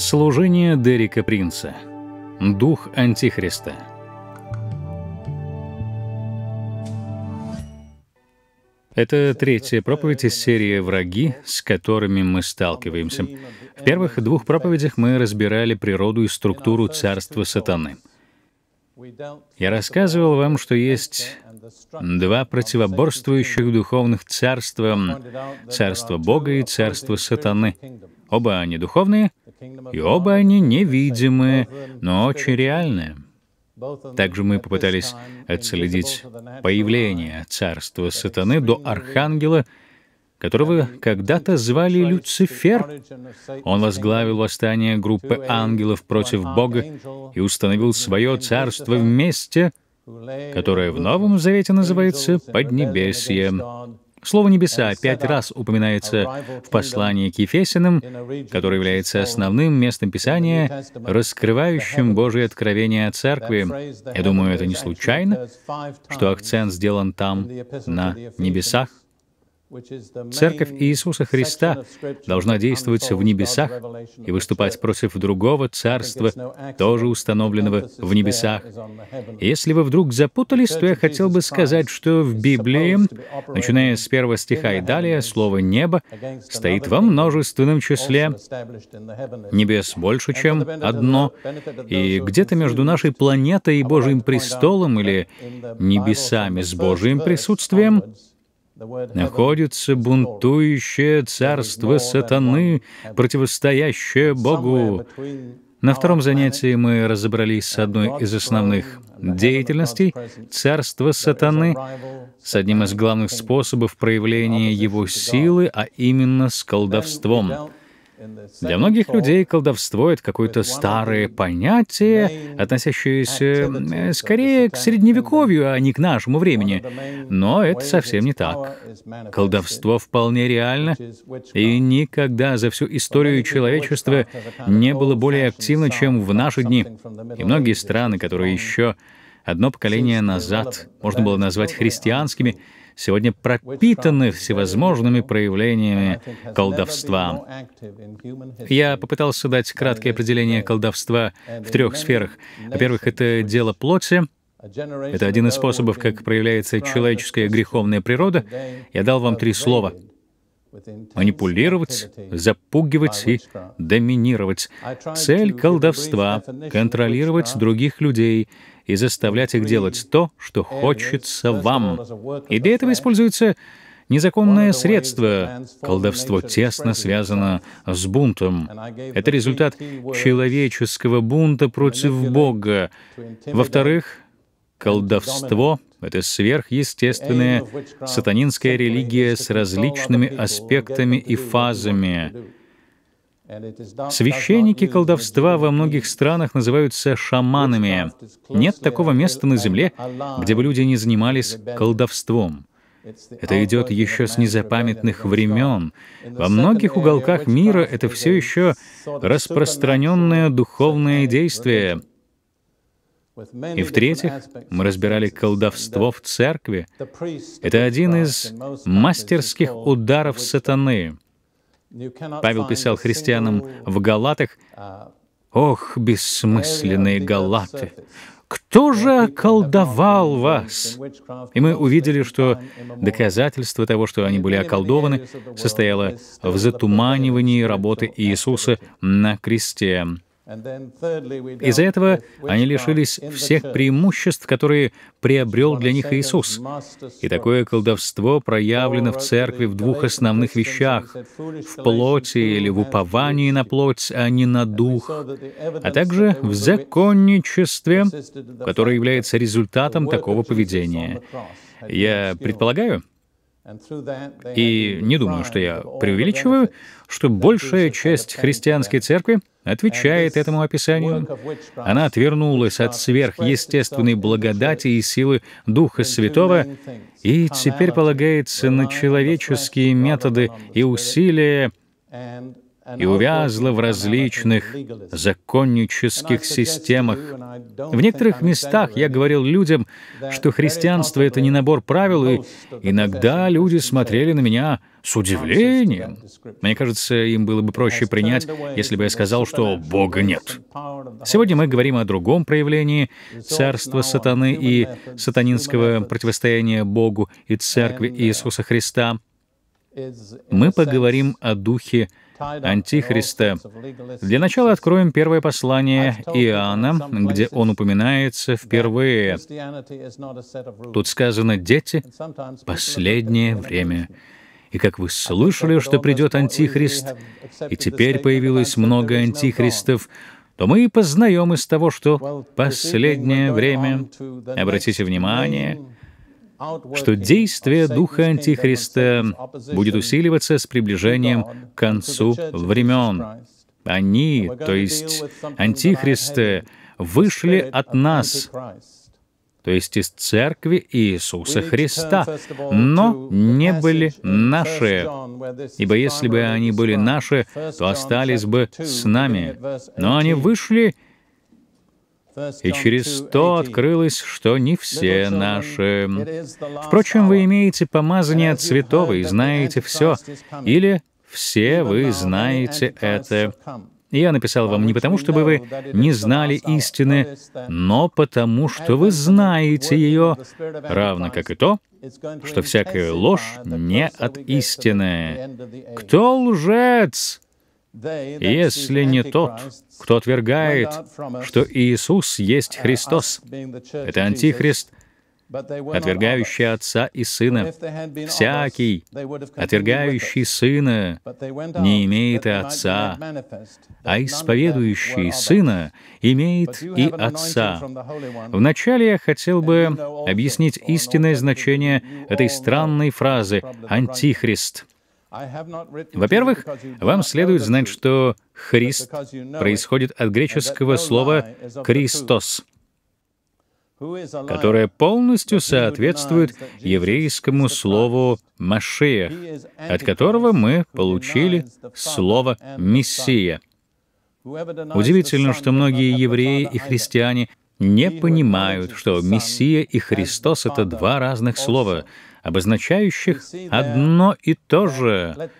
Служение Дерека Принца. Дух Антихриста. Это третья проповедь из серии «Враги», с которыми мы сталкиваемся. В первых двух проповедях мы разбирали природу и структуру царства сатаны. Я рассказывал вам, что есть два противоборствующих духовных царства — царство Бога и царство сатаны. Оба они духовные, и оба они невидимые, но очень реальные. Также мы попытались отследить появление царства сатаны до архангела — которого когда-то звали Люцифер. Он возглавил восстание группы ангелов против Бога и установил свое царство вместе, которое в Новом Завете называется «Поднебесье». Слово «небеса» пять раз упоминается в послании к Ефесиным, которое является основным местом Писания, раскрывающим Божие откровение о Церкви. Я думаю, это не случайно, что акцент сделан там на небесах. Церковь Иисуса Христа должна действовать в небесах и выступать против другого царства, тоже установленного в небесах. Если вы вдруг запутались, то я хотел бы сказать, что в Библии, начиная с первого стиха и далее, слово «небо» стоит во множественном числе. Небес больше, чем одно. И где-то между нашей планетой и Божьим престолом или небесами с Божьим присутствием — находится бунтующее царство сатаны, противостоящее Богу. На втором занятии мы разобрались с одной из основных деятельностей царства сатаны, с одним из главных способов проявления его силы, а именно с колдовством. Для многих людей колдовство — это какое-то старое понятие, относящееся э, скорее к Средневековью, а не к нашему времени. Но это совсем не так. Колдовство вполне реально, и никогда за всю историю человечества не было более активно, чем в наши дни. И многие страны, которые еще одно поколение назад можно было назвать христианскими, сегодня пропитаны всевозможными проявлениями колдовства. Я попытался дать краткое определение колдовства в трех сферах. Во-первых, это дело плоти, это один из способов, как проявляется человеческая греховная природа. Я дал вам три слова манипулировать, запугивать и доминировать. Цель колдовства — контролировать других людей, и заставлять их делать то, что хочется вам. И для этого используется Незаконное средство, колдовство тесно связано с бунтом. Это результат человеческого бунта против Бога. Во-вторых, колдовство — это сверхъестественная сатанинская религия с различными аспектами и фазами. Священники колдовства во многих странах называются шаманами. Нет такого места на Земле, где бы люди не занимались колдовством. Это идет еще с незапамятных времен. Во многих уголках мира это все еще распространенное духовное действие. И в-третьих, мы разбирали uh, колдовство в церкви. Это один из мастерских ударов сатаны. Павел писал христианам в uh, Галатах, «Ох, бессмысленные галаты! Кто же околдовал вас?» И мы увидели, что доказательство того, что они были околдованы, состояло uh, в затуманивании работы Иисуса на кресте. Из-за этого они лишились всех преимуществ, которые приобрел для них Иисус. И такое колдовство проявлено в церкви в двух основных вещах — в плоти или в уповании на плоть, а не на дух, а также в законничестве, которое является результатом такого поведения. Я предполагаю, и не думаю, что я преувеличиваю, что большая часть христианской церкви отвечает этому описанию. Она отвернулась от сверхъестественной благодати и силы Духа Святого и теперь полагается на человеческие методы и усилия и увязла в различных законнических системах. В некоторых местах я говорил людям, что христианство — это не набор правил, и иногда люди смотрели на меня с удивлением. Мне кажется, им было бы проще принять, если бы я сказал, что Бога нет. Сегодня мы говорим о другом проявлении царства сатаны и сатанинского противостояния Богу и Церкви Иисуса Христа. Мы поговорим о духе Антихриста. Для начала откроем первое послание Иоанна, где он упоминается впервые. Тут сказано «дети, последнее время». И как вы слышали, что придет Антихрист, и теперь появилось много Антихристов, то мы и познаем из того, что последнее время, обратите внимание, что действие Духа Антихриста будет усиливаться с приближением к концу времен. Они, то есть антихристы, вышли от нас, то есть из церкви Иисуса Христа, но не были наши, ибо если бы они были наши, то остались бы с нами. Но они вышли и через то открылось, что не все наши. Впрочем, вы имеете помазание от святого и знаете все, или «все вы знаете это». Я написал вам не потому, чтобы вы не знали истины, но потому, что вы знаете ее, равно как и то, что всякая ложь не от истины. Кто лжец? если не тот, кто отвергает, что Иисус есть Христос, это Антихрист, отвергающий Отца и Сына. Всякий, отвергающий Сына, не имеет и Отца, а исповедующий Сына имеет и Отца. Вначале я хотел бы объяснить истинное значение этой странной фразы «антихрист». Во-первых, вам следует знать, что «Христ» происходит от греческого слова «Христос», которое полностью соответствует еврейскому слову «машия», от которого мы получили слово «мессия». Удивительно, что многие евреи и христиане не понимают, что «мессия» и «Христос» — это два разных слова — обозначающих одно и то же.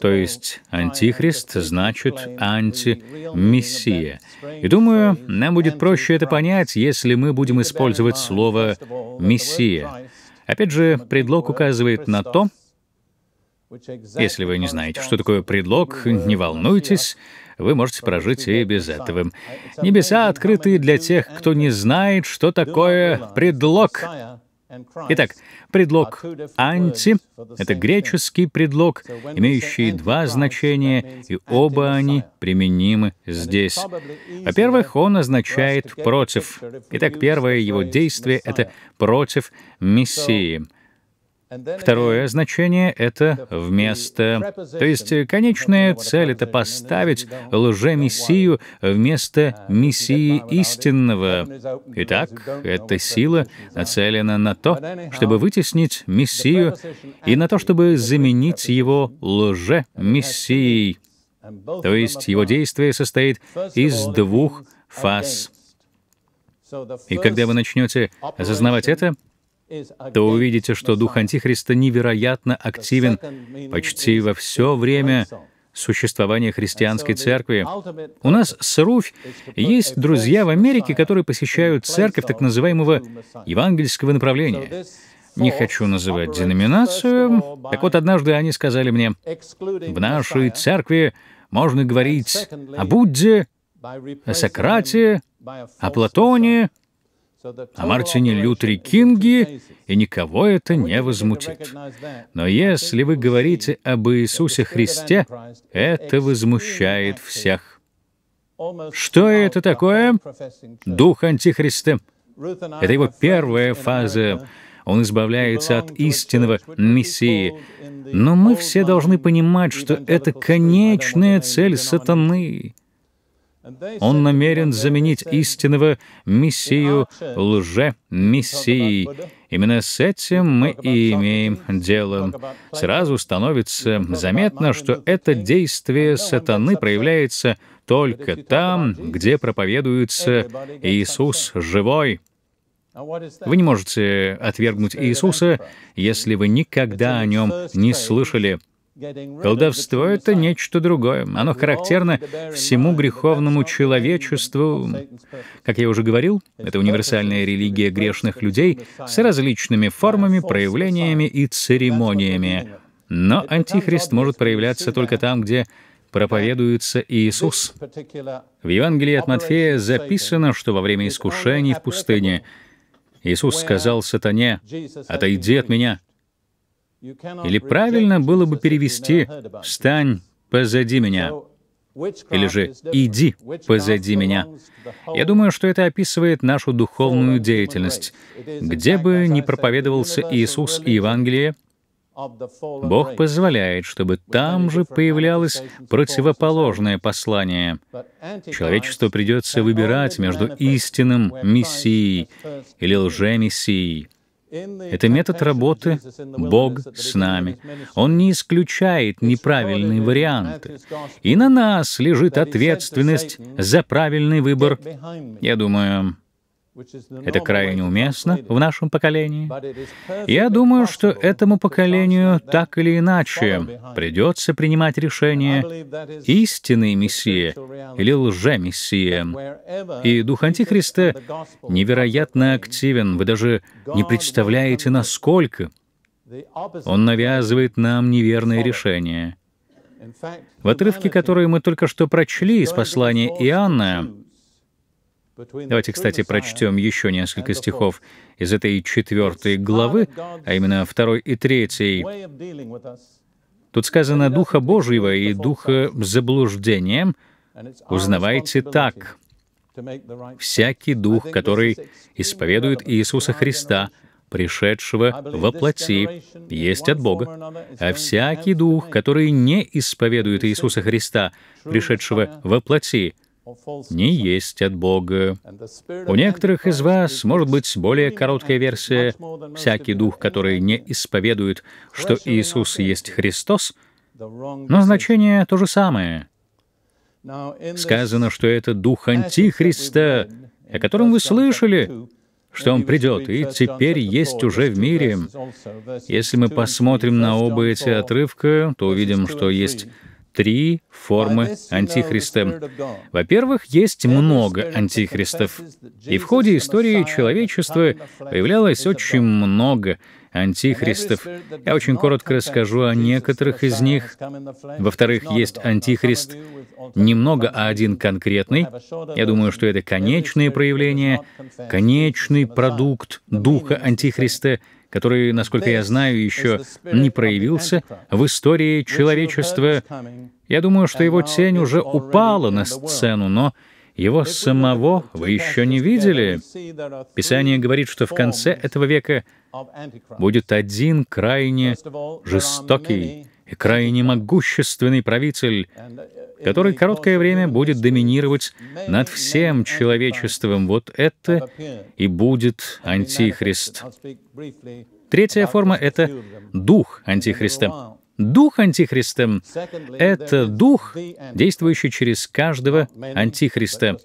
То есть антихрист значит антимессия. И думаю, нам будет проще это понять, если мы будем использовать слово «мессия». Опять же, предлог указывает на то, если вы не знаете, что такое предлог, не волнуйтесь, вы можете прожить и без этого. Небеса открыты для тех, кто не знает, что такое предлог. Итак, предлог «анти» — это греческий предлог, имеющий два значения, и оба они применимы здесь. Во-первых, он означает «против». Итак, первое его действие — это «против Мессии». Второе значение — это «вместо». То есть конечная цель — это поставить лже-мессию вместо мессии истинного. Итак, эта сила нацелена на то, чтобы вытеснить мессию и на то, чтобы заменить его лже-мессией. То есть его действие состоит из двух фаз — и когда вы начнете осознавать это, то увидите, что дух Антихриста невероятно активен почти во все время существования христианской церкви. У нас с Руфь есть друзья в Америке, которые посещают церковь так называемого евангельского направления. Не хочу называть деноминацию. Так вот, однажды они сказали мне, в нашей церкви можно говорить о Будде, о Сократе, о Платоне, о а Мартине Лютере Кинге, и никого это не возмутит. Но если вы говорите об Иисусе Христе, это возмущает всех. Что это такое? Дух Антихриста. Это его первая фаза. Он избавляется от истинного Мессии. Но мы все должны понимать, что это конечная цель сатаны — он намерен заменить истинного мессию лже-мессией. Именно с этим мы и имеем дело. Сразу становится заметно, что это действие сатаны проявляется только там, где проповедуется Иисус живой. Вы не можете отвергнуть Иисуса, если вы никогда о нем не слышали. Колдовство — это нечто другое. Оно характерно всему греховному человечеству. Как я уже говорил, это универсальная религия грешных людей с различными формами, проявлениями и церемониями. Но антихрист может проявляться только там, где проповедуется Иисус. В Евангелии от Матфея записано, что во время искушений в пустыне Иисус сказал сатане, «Отойди от меня, или правильно было бы перевести «стань позади меня» или же «Иди позади меня». Я думаю, что это описывает нашу духовную деятельность. Где бы ни проповедовался Иисус и Евангелие, Бог позволяет, чтобы там же появлялось противоположное послание. Человечеству придется выбирать между истинным Мессией или лжемессией. Это метод работы «Бог с нами». Он не исключает неправильные варианты. И на нас лежит ответственность за правильный выбор. Я думаю, это крайне уместно в нашем поколении. Я думаю, что этому поколению так или иначе придется принимать решение истинной Мессия или лже-Мессия. И Дух Антихриста невероятно активен. Вы даже не представляете, насколько. Он навязывает нам неверные решения. В отрывке, который мы только что прочли из послания Иоанна, Давайте, кстати, прочтем еще несколько стихов из этой четвертой главы, а именно второй и третьей. Тут сказано «Духа Божьего и Духа заблуждения узнавайте так». Всякий дух, который исповедует а Иисуса Христа, пришедшего во плоти, есть от Бога, а всякий дух, который не исповедует Иисуса Христа, пришедшего во плоти, не есть от Бога. У некоторых из вас может быть более короткая версия «всякий дух, который не исповедует, что Иисус есть Христос», но значение то же самое. Сказано, что это дух Антихриста, о котором вы слышали, что он придет, и теперь есть уже в мире. Если мы посмотрим на оба эти отрывка, то увидим, что есть три формы антихриста. Во-первых, есть много антихристов, и в ходе истории человечества появлялось очень много антихристов. Я очень коротко расскажу о некоторых из них. Во-вторых, есть антихрист немного, а один конкретный. Я думаю, что это конечное проявление, конечный продукт духа антихриста, который, насколько я знаю, еще не проявился в истории человечества. Я думаю, что его тень уже упала на сцену, но его самого вы еще не видели. Писание говорит, что в конце этого века будет один крайне жестокий и крайне могущественный правитель, который короткое время будет доминировать над всем человечеством. Вот это и будет Антихрист. Третья форма — это дух Антихриста. Дух Антихриста — это Дух, действующий через каждого Антихриста.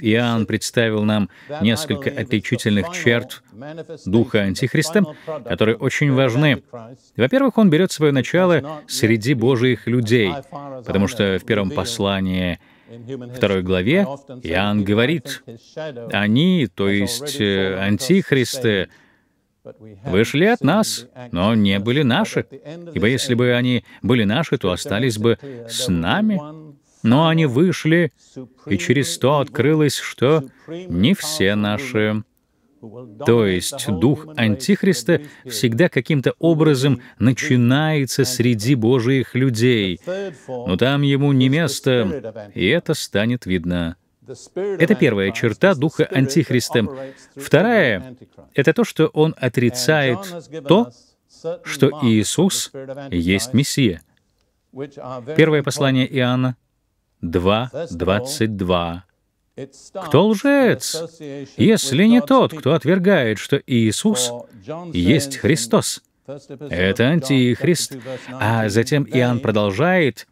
Иоанн представил нам несколько отличительных черт Духа Антихриста, которые очень важны. Во-первых, он берет свое начало среди Божьих людей, потому что в первом послании второй главе Иоанн говорит, «Они, то есть э, антихристы, вы шли от нас, но не были наши, ибо если бы они были наши, то остались бы с нами. Но они вышли, и через то открылось, что не все наши. То есть дух Антихриста всегда каким-то образом начинается среди Божьих людей, но там ему не место, и это станет видно это первая черта духа антихриста. Вторая — это то, что он отрицает то, что Иисус есть Мессия. Первое послание Иоанна 2, 22. Кто лжец, если не тот, кто отвергает, что Иисус есть Христос? Это антихрист. А затем Иоанн продолжает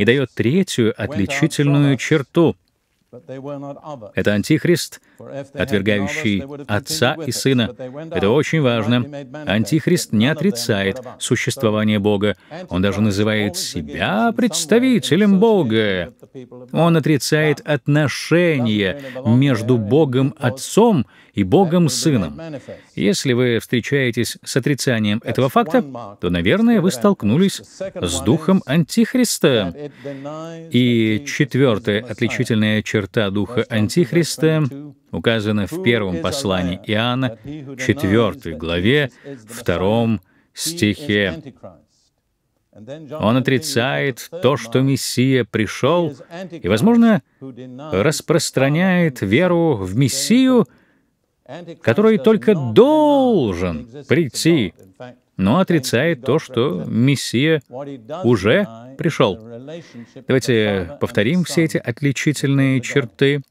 и дает третью отличительную черту — это антихрист, отвергающий Отца и Сына. Это очень важно. Антихрист не отрицает существование Бога. Он даже называет себя представителем Бога. Он отрицает отношения между Богом Отцом и и Богом Сыном. Если вы встречаетесь с отрицанием этого факта, то, наверное, вы столкнулись с духом Антихриста. И четвертая отличительная черта духа Антихриста указана в первом послании Иоанна, 4 главе, 2 стихе. Он отрицает то, что Мессия пришел, и, возможно, распространяет веру в Мессию — который только должен прийти, но отрицает то, что Мессия уже пришел. Давайте повторим все эти отличительные черты.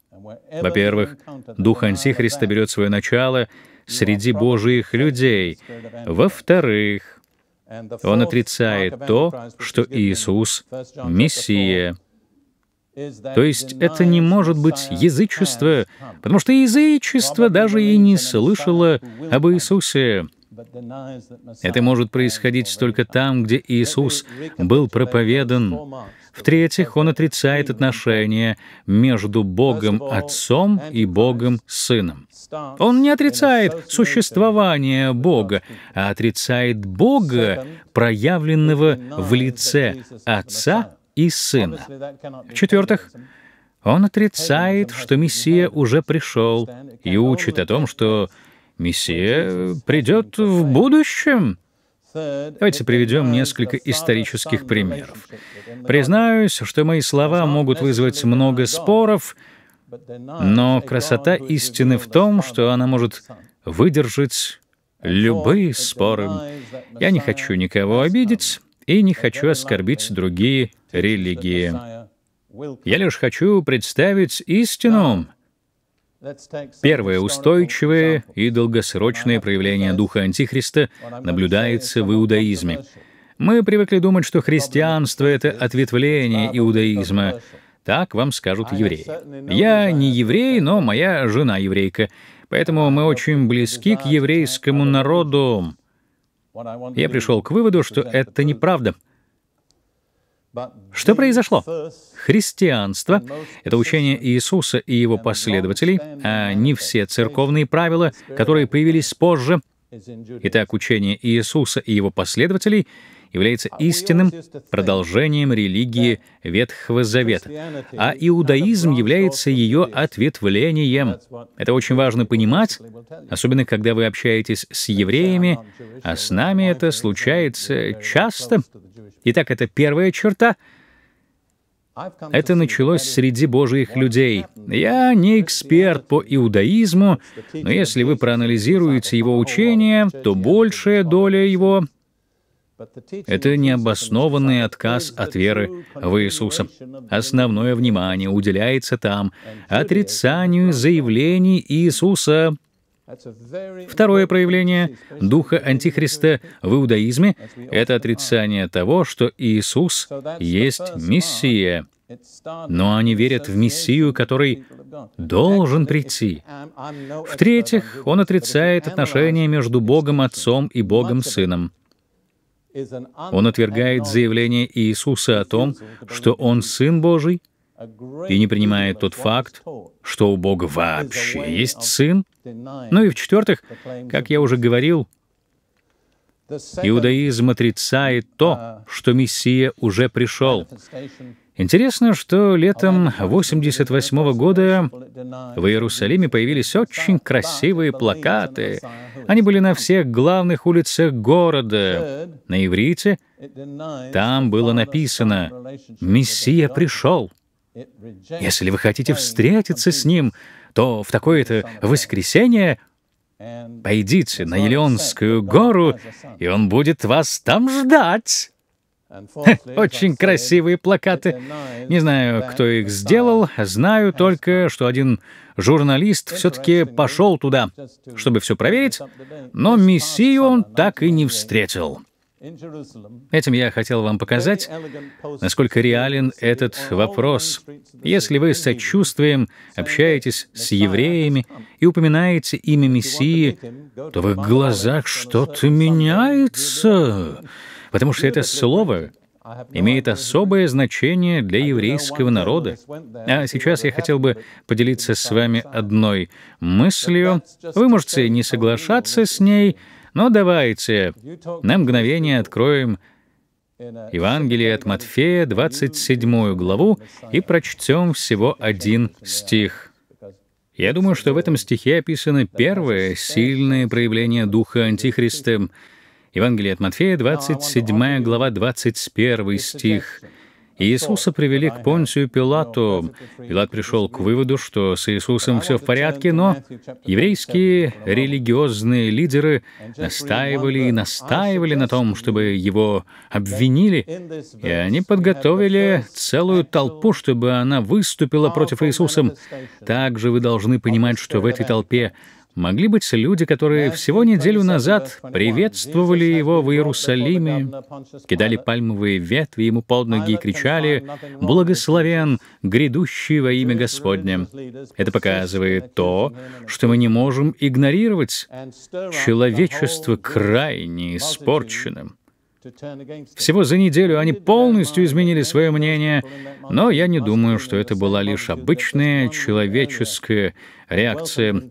Во-первых, дух Антихриста берет свое начало среди Божьих людей. Во-вторых, он отрицает то, что Иисус — Мессия. То есть это не может быть язычество, потому что язычество даже и не слышало об Иисусе. Это может происходить только там, где Иисус был проповедан. В-третьих, он отрицает отношения между Богом Отцом и Богом Сыном. Он не отрицает существование Бога, а отрицает Бога, проявленного в лице Отца и Сына. В-четвертых, он отрицает, что Мессия уже пришел, и учит о том, что Мессия э, придет в будущем. Давайте приведем несколько исторических примеров. Признаюсь, что мои слова могут вызвать много споров, но красота истины в том, что она может выдержать любые споры. Я не хочу никого обидеть и не хочу оскорбить другие религии. Я лишь хочу представить истину, Первое устойчивое и долгосрочное проявление духа Антихриста наблюдается в иудаизме. Мы привыкли думать, что христианство — это ответвление иудаизма. Так вам скажут евреи. Я не еврей, но моя жена еврейка, поэтому мы очень близки к еврейскому народу. Я пришел к выводу, что это неправда — что произошло? Христианство — это учение Иисуса и его последователей, а не все церковные правила, которые появились позже. Итак, учение Иисуса и его последователей является истинным продолжением религии Ветхого Завета, а иудаизм является ее ответвлением. Это очень важно понимать, особенно когда вы общаетесь с евреями, а с нами это случается часто, Итак, это первая черта. Это началось среди божьих людей. Я не эксперт по иудаизму, но если вы проанализируете его учение, то большая доля его — это необоснованный отказ от веры в Иисуса. Основное внимание уделяется там отрицанию заявлений Иисуса Второе проявление духа Антихриста в иудаизме — это отрицание того, что Иисус есть Мессия. Но они верят в Мессию, который должен прийти. В-третьих, он отрицает отношения между Богом Отцом и Богом Сыном. Он отвергает заявление Иисуса о том, что Он Сын Божий — и не принимает тот факт, что у Бога вообще есть Сын. Ну и в-четвертых, как я уже говорил, иудаизм отрицает то, uh, что Мессия уже пришел. Интересно, что летом 88 -го года в Иерусалиме появились очень красивые плакаты. Они были на всех главных улицах города. На иврите там было написано «Мессия пришел». Если вы хотите встретиться с ним, то в такое-то воскресенье пойдите на Елеонскую гору, и он будет вас там ждать. Очень красивые плакаты. Не знаю, кто их сделал. Знаю только, что один журналист все-таки пошел туда, чтобы все проверить, но Мессию он так и не встретил. Этим я хотел вам показать, насколько реален этот вопрос. Если вы с сочувствием общаетесь с евреями и упоминаете имя Мессии, то в их глазах что-то меняется, потому что это слово имеет особое значение для еврейского народа. А сейчас я хотел бы поделиться с вами одной мыслью. Вы можете не соглашаться с ней, но давайте на мгновение откроем Евангелие от Матфея, 27 главу, и прочтем всего один стих. Я думаю, что в этом стихе описано первое сильное проявление Духа Антихриста. Евангелие от Матфея, 27 глава, 21 стих. Иисуса привели к Понтию Пилату. Пилат пришел к выводу, что с Иисусом все в порядке, но еврейские религиозные лидеры настаивали и настаивали на том, чтобы его обвинили, и они подготовили целую толпу, чтобы она выступила против Иисуса. Также вы должны понимать, что в этой толпе могли быть люди, которые всего неделю назад приветствовали его в Иерусалиме, кидали пальмовые ветви ему под ноги и кричали «Благословен, грядущий во имя Господне». Это показывает то, что мы не можем игнорировать. Человечество крайне испорченным. Всего за неделю они полностью изменили свое мнение, но я не думаю, что это была лишь обычная человеческая реакция.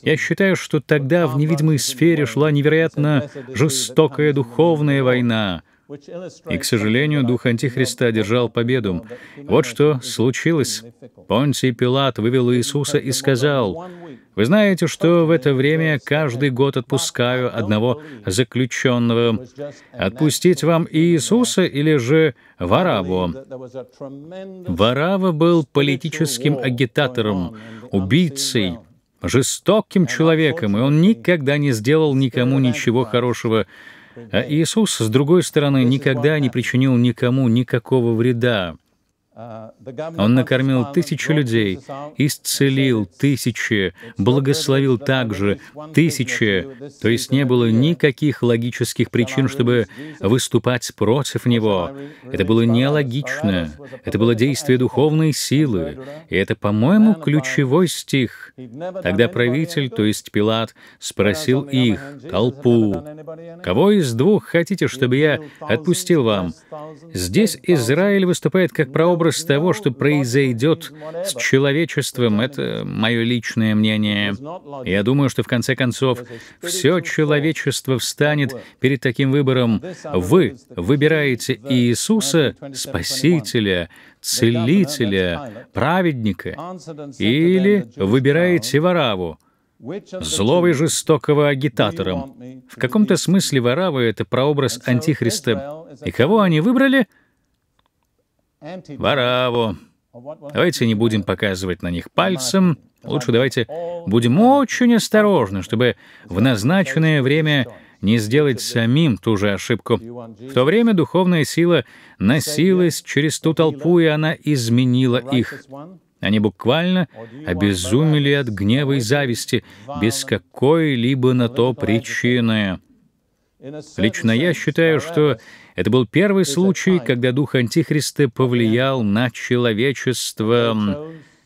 Я считаю, что тогда в невидимой сфере шла невероятно жестокая духовная война — и, к сожалению, дух Антихриста одержал победу. Вот что случилось. Понтий Пилат вывел Иисуса и сказал, «Вы знаете, что в это время каждый год отпускаю одного заключенного. Отпустить вам Иисуса или же Вараву?» Варава был политическим агитатором, убийцей, жестоким человеком, и он никогда не сделал никому ничего хорошего. Э, Иисус, с другой стороны, никогда не причинил никому никакого вреда. Он накормил тысячу людей, исцелил тысячи, благословил также тысячи, то есть не было никаких логических причин, чтобы выступать против него. Это было нелогично, это было действие духовной силы, и это, по-моему, ключевой стих. Тогда правитель, то есть Пилат, спросил их, толпу, «Кого из двух хотите, чтобы я отпустил вам?» Здесь Израиль выступает как прообраз образ того, что произойдет с человечеством, это мое личное мнение. Я думаю, что в конце концов все человечество встанет перед таким выбором. Вы выбираете Иисуса, Спасителя, Целителя, Праведника, или выбираете Вараву, злого и жестокого агитатора. В каком-то смысле Варава — это прообраз Антихриста. И кого они выбрали — Вараву. Давайте не будем показывать на них пальцем. Лучше давайте будем очень осторожны, чтобы в назначенное время не сделать самим ту же ошибку. В то время духовная сила носилась через ту толпу, и она изменила их. Они буквально обезумели от гнева и зависти, без какой-либо на то причины. Лично я считаю, что это был первый случай, когда дух Антихриста повлиял на человечество,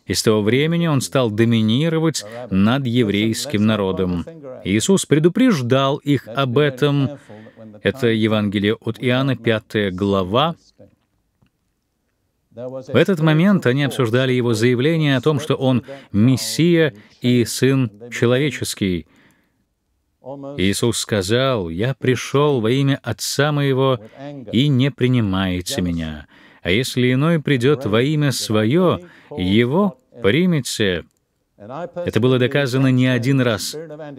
и с того времени он стал доминировать над еврейским народом. Иисус предупреждал их об этом. Это Евангелие от Иоанна, 5 глава, в этот момент они обсуждали его заявление о том, что он — Мессия и Сын Человеческий — Иисус сказал, «Я пришел во имя Отца Моего, и не принимаете Меня. А если иной придет во имя Свое, Его примете». Это было доказано не один раз.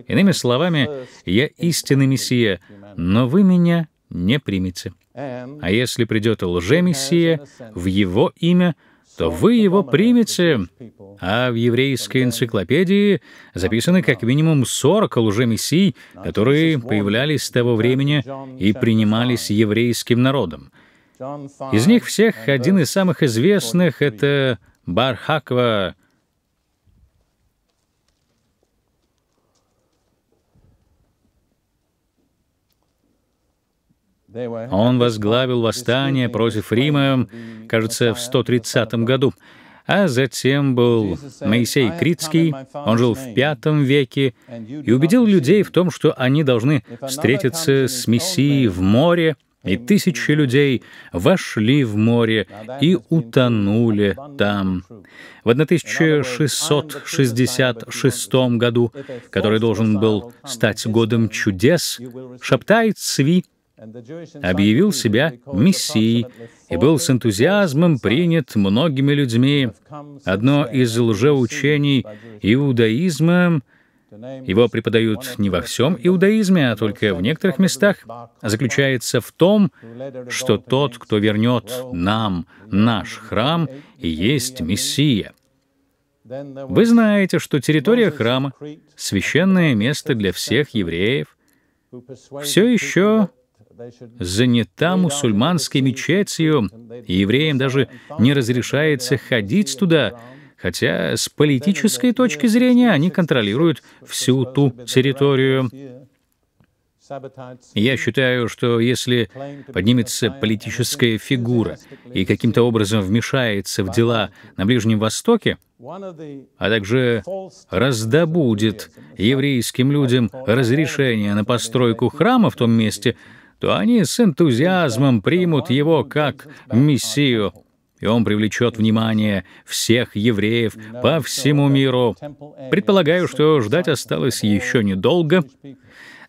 Иными словами, «Я истинный Мессия, но вы Меня не примете». А если придет лже-Мессия, в Его имя — то вы его примете. А в еврейской энциклопедии записаны как минимум 40 лжемессий, которые появлялись с того времени и принимались еврейским народом. Из них всех один из самых известных — это Бархаква Он возглавил восстание против Рима, кажется, в 130 году, а затем был Моисей Критский, он жил в V веке, и убедил людей в том, что они должны встретиться с Мессией в море, и тысячи людей вошли в море и утонули там. В 1666 году, который должен был стать годом чудес, Шаптай Цви объявил себя мессией и был с энтузиазмом принят многими людьми. Одно из лжеучений иудаизма его преподают не во всем иудаизме, а только в некоторых местах, заключается в том, что тот, кто вернет нам наш храм, и есть Мессия. Вы знаете, что территория храма — священное место для всех евреев, все еще занята мусульманской мечетью, и евреям даже не разрешается ходить туда, хотя с политической точки зрения они контролируют всю ту территорию. Я считаю, что если поднимется политическая фигура и каким-то образом вмешается в дела на Ближнем Востоке, а также раздобудет еврейским людям разрешение на постройку храма в том месте, то они с энтузиазмом примут его как мессию, и он привлечет внимание всех евреев по всему миру. Предполагаю, что ждать осталось еще недолго.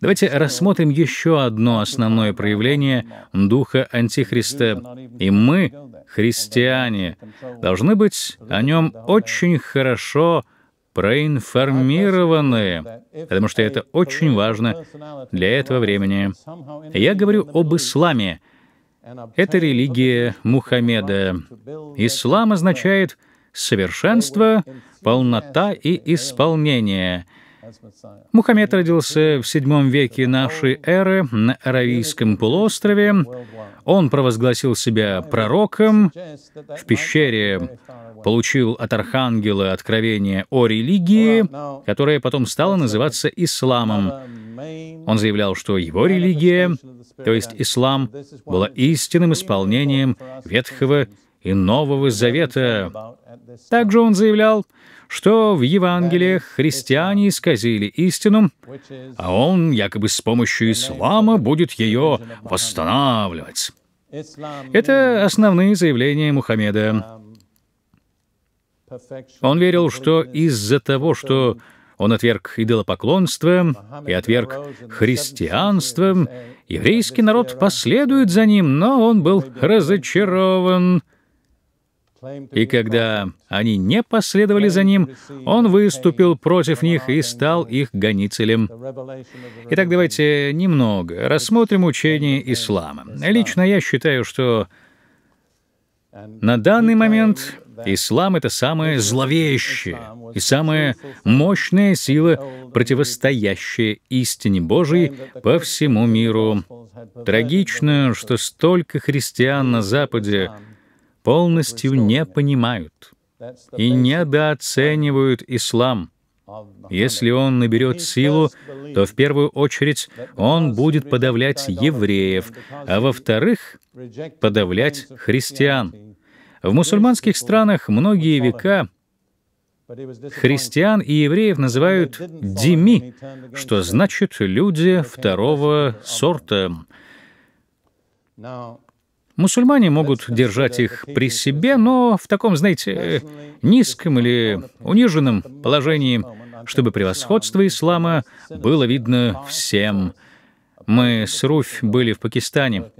Давайте рассмотрим еще одно основное проявление духа Антихриста. И мы, христиане, должны быть о нем очень хорошо проинформированы, потому что это очень важно для этого времени. Я говорю об исламе. Это религия Мухаммеда. Ислам означает совершенство, полнота и исполнение — Мухаммед родился в VII веке нашей эры на Аравийском полуострове. Он провозгласил себя пророком. В пещере получил от архангела откровение о религии, которая потом стала называться исламом. Он заявлял, что его религия, то есть ислам, была истинным исполнением Ветхого и Нового Завета. Также он заявлял, что в Евангелиях христиане исказили истину, а он якобы с помощью ислама будет ее восстанавливать. Это основные заявления Мухаммеда. Он верил, что из-за того, что он отверг идолопоклонство и отверг христианство, еврейский народ последует за ним, но он был разочарован и когда они не последовали за ним, он выступил против них и стал их гонителем. Итак, давайте немного рассмотрим учение ислама. Лично я считаю, что на данный момент ислам — это самая зловещая и самая мощная сила, противостоящая истине Божией по всему миру. Трагично, что столько христиан на Западе полностью не понимают и недооценивают ислам. Если он наберет силу, то в первую очередь он будет подавлять евреев, а во-вторых, подавлять христиан. В мусульманских странах многие века христиан и евреев называют «дими», что значит «люди второго сорта». Мусульмане могут держать их при себе, но в таком, знаете, низком или униженном положении, чтобы превосходство ислама было видно всем. Мы с Руфь были в Пакистане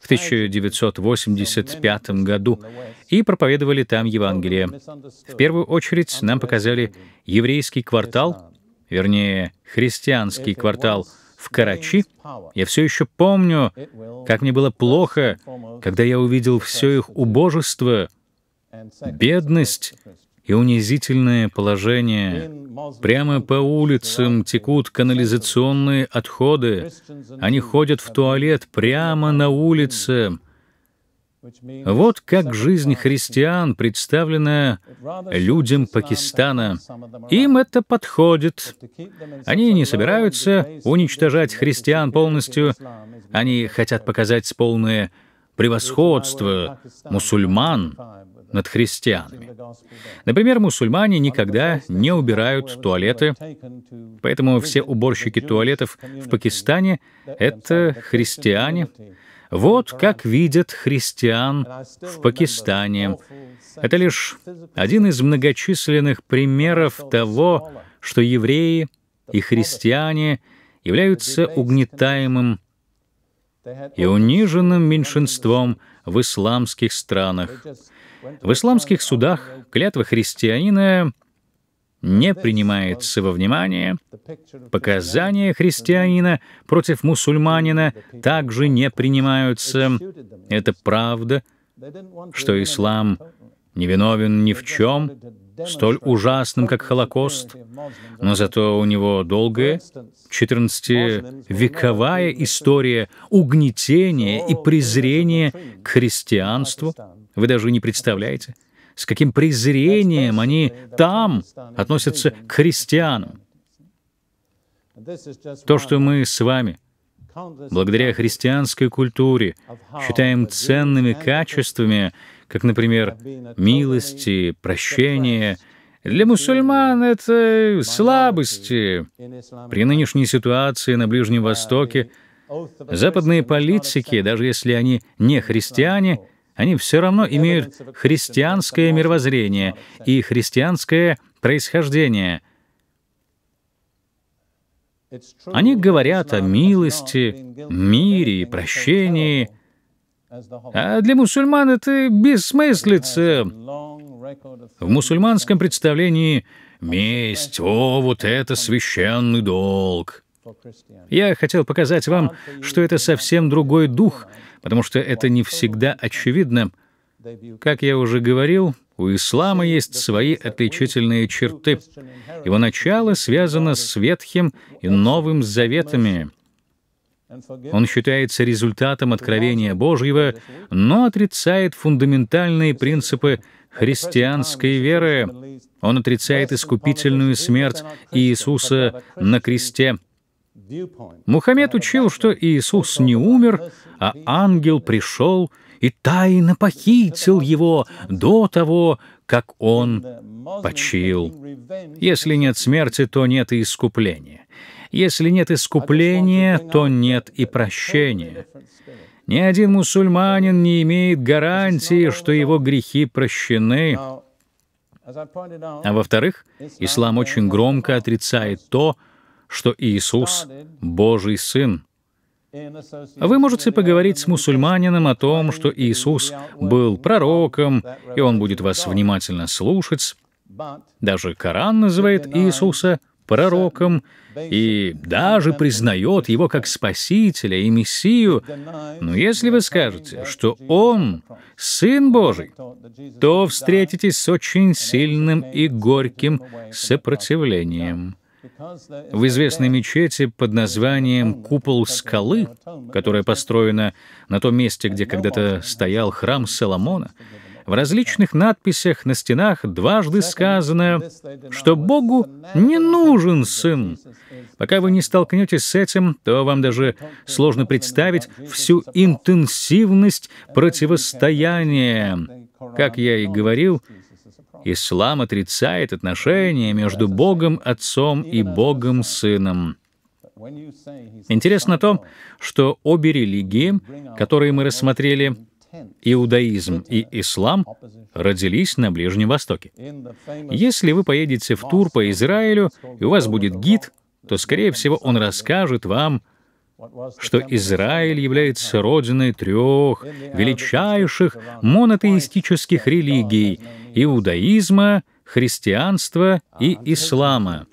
в 1985 году и проповедовали там Евангелие. В первую очередь нам показали еврейский квартал, вернее, христианский квартал — в Карачи, я все еще помню, как мне было плохо, когда я увидел все их убожество, бедность и унизительное положение. Прямо по улицам текут канализационные отходы. Они ходят в туалет прямо на улице. Вот как жизнь христиан представлена людям Пакистана. Им это подходит. Они не собираются уничтожать христиан полностью. Они хотят показать полное превосходство мусульман над христианами. Например, мусульмане никогда не убирают туалеты, поэтому все уборщики туалетов в Пакистане — это христиане, вот как видят христиан в Пакистане. Это лишь один из многочисленных примеров того, что евреи и христиане являются угнетаемым и униженным меньшинством в исламских странах. В исламских судах клятва христианина не принимается во внимание, показания христианина против мусульманина также не принимаются. Это правда, что ислам невиновен ни в чем, столь ужасным, как Холокост, но зато у него долгая, 14-вековая история угнетения и презрения к христианству. Вы даже не представляете с каким презрением они там относятся к христианам. То, что мы с вами, благодаря христианской культуре, считаем ценными качествами, как, например, милости, прощение, для мусульман это слабости. При нынешней ситуации на Ближнем Востоке западные политики, даже если они не христиане, они все равно имеют христианское мировоззрение и христианское происхождение. Они говорят о милости, мире и прощении. А для мусульман это бессмыслица. В мусульманском представлении месть, о, вот это священный долг. Я хотел показать вам, что это совсем другой дух, потому что это не всегда очевидно. Как я уже говорил, у ислама есть свои отличительные черты. Его начало связано с Ветхим и Новым Заветами. Он считается результатом откровения Божьего, но отрицает фундаментальные принципы христианской веры. Он отрицает искупительную смерть Иисуса на кресте — Мухаммед учил, что Иисус не умер, а ангел пришел и тайно похитил его до того, как он почил. Если нет смерти, то нет и искупления. Если нет искупления, то нет и прощения. Ни один мусульманин не имеет гарантии, что его грехи прощены. А во-вторых, ислам очень громко отрицает то, что Иисус — Божий Сын. Вы можете поговорить с мусульманином о том, что Иисус был пророком, и он будет вас внимательно слушать. Даже Коран называет Иисуса пророком и даже признает его как спасителя и мессию. Но если вы скажете, что он — Сын Божий, то встретитесь с очень сильным и горьким сопротивлением в известной мечети под названием «Купол скалы», которая построена на том месте, где когда-то стоял храм Соломона, в различных надписях на стенах дважды сказано, что Богу не нужен сын. Пока вы не столкнетесь с этим, то вам даже сложно представить всю интенсивность противостояния. Как я и говорил, Ислам отрицает отношения между Богом Отцом и Богом Сыном. Интересно то, что обе религии, которые мы рассмотрели, иудаизм и ислам родились на Ближнем Востоке. Если вы поедете в тур по Израилю, и у вас будет гид, то, скорее всего, он расскажет вам, что Израиль является родиной трех величайших монотеистических религий — иудаизма, христианства и ислама.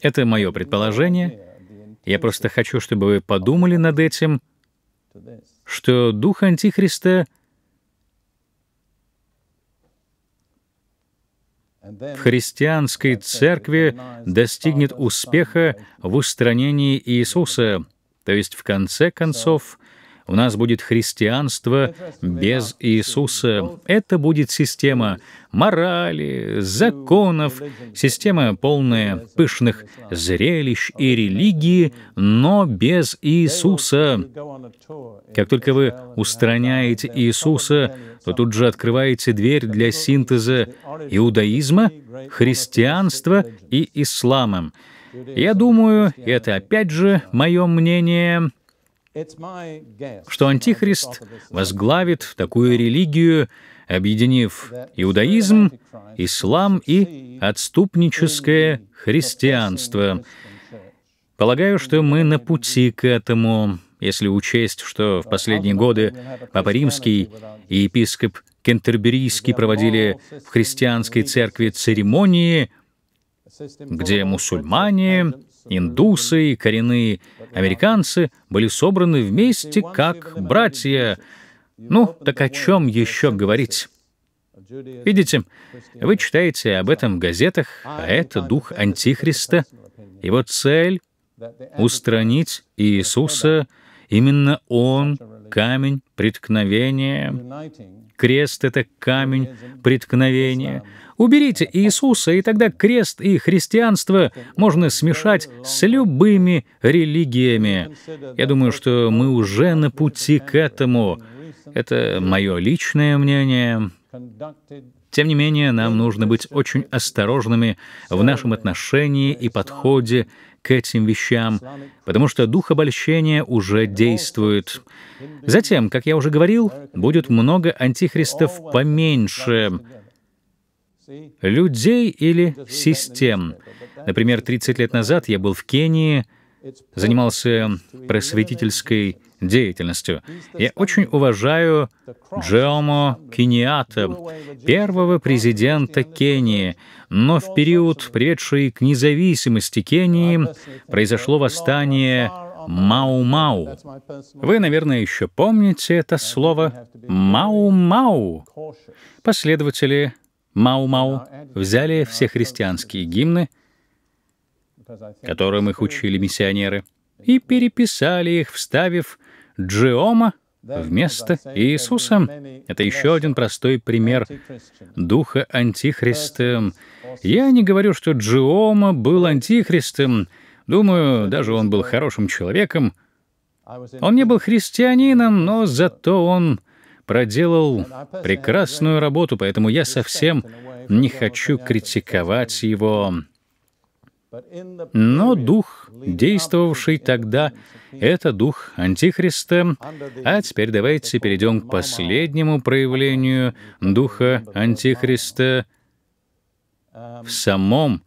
Это мое предположение. Я просто хочу, чтобы вы подумали над этим, что дух Антихриста в христианской церкви достигнет успеха в устранении Иисуса, то есть, в конце концов, у нас будет христианство без Иисуса. Это будет система морали, законов, система полная пышных зрелищ и религии, но без Иисуса. Как только вы устраняете Иисуса, то тут же открываете дверь для синтеза иудаизма, христианства и ислама. Я думаю, это опять же мое мнение, что Антихрист возглавит такую религию, объединив иудаизм, ислам и отступническое христианство. Полагаю, что мы на пути к этому, если учесть, что в последние годы Папа Римский и епископ Кентерберийский проводили в христианской церкви церемонии, где мусульмане индусы и коренные американцы были собраны вместе как братья. Ну, так о чем еще говорить? Видите, вы читаете об этом в газетах, а это дух Антихриста. Его цель — устранить Иисуса. Именно Он — камень преткновения. Крест — это камень преткновения. Уберите Иисуса, и тогда крест и христианство можно смешать с любыми религиями. Я думаю, что мы уже на пути к этому. Это мое личное мнение. Тем не менее, нам нужно быть очень осторожными в нашем отношении и подходе к этим вещам, потому что дух обольщения уже действует. Затем, как я уже говорил, будет много антихристов поменьше людей или систем. Например, 30 лет назад я был в Кении, занимался просветительской деятельностью. Я очень уважаю Джомо Кениата, первого президента Кении, но в период, приведший к независимости Кении, произошло восстание Мау-Мау. Вы, наверное, еще помните это слово «Мау-Мау». Последователи Мау-Мау взяли все христианские гимны, которым их учили миссионеры, и переписали их, вставив Джиома вместо Иисуса. Это еще один простой пример духа антихриста. Я не говорю, что Джиома был антихристом. Думаю, даже он был хорошим человеком. Он не был христианином, но зато он проделал прекрасную работу, поэтому я совсем не хочу критиковать его. Но дух, действовавший тогда, это дух Антихриста. А теперь давайте перейдем к последнему проявлению духа Антихриста в самом